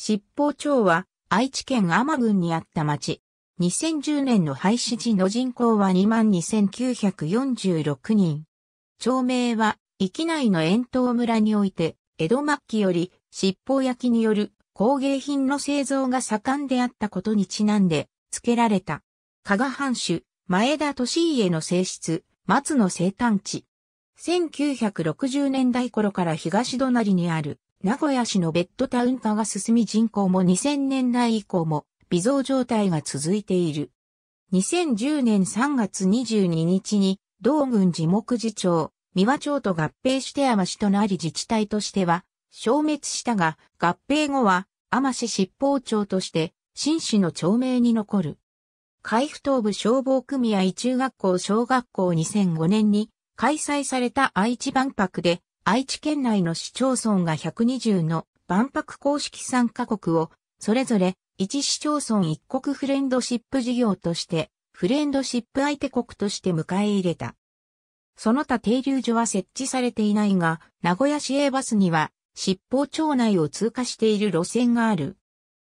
七宝町は愛知県天郡にあった町。2010年の廃止時の人口は22,946人。町名は、域内の遠藤村において、江戸末期より、七宝焼による工芸品の製造が盛んであったことにちなんで、付けられた。加賀藩主、前田利家の正室、松の生誕地。1960年代頃から東隣にある名古屋市のベッドタウン化が進み人口も2000年代以降も微増状態が続いている。2010年3月22日に、同郡地木次町、三和町と合併して天市となり自治体としては消滅したが、合併後は天市執法庁として新市の町名に残る。海府東部消防組合中学校小学校2005年に開催された愛知万博で愛知県内の市町村が120の万博公式参加国を、それぞれ1市町村一国フレンドシップ事業として、フレンドシップ相手国として迎え入れた。その他停留所は設置されていないが、名古屋市営バスには、七宝町内を通過している路線がある。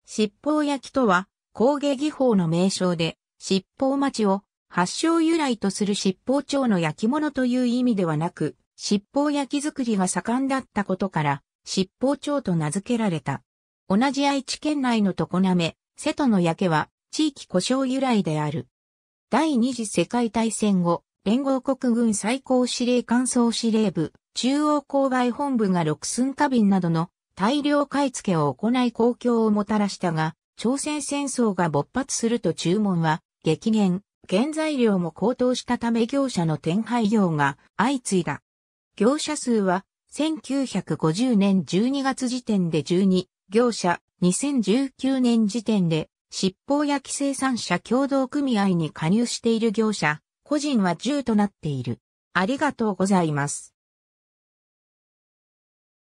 七宝焼きとは、工芸技法の名称で、七宝町を発祥由来とする七宝町の焼き物という意味ではなく、七宝焼き作りが盛んだったことから、七宝町と名付けられた。同じ愛知県内の常滑、瀬戸の焼けは、地域故障由来である。第二次世界大戦後、連合国軍最高司令官総司令部、中央郊外本部が六寸花瓶などの大量買い付けを行い公共をもたらしたが、朝鮮戦争が勃発すると注文は激減、原材料も高騰したため業者の転廃業が相次いだ。業者数は、1950年12月時点で12業者、2019年時点で、執法や規制産者協同組合に加入している業者、個人は10となっている。ありがとうございます。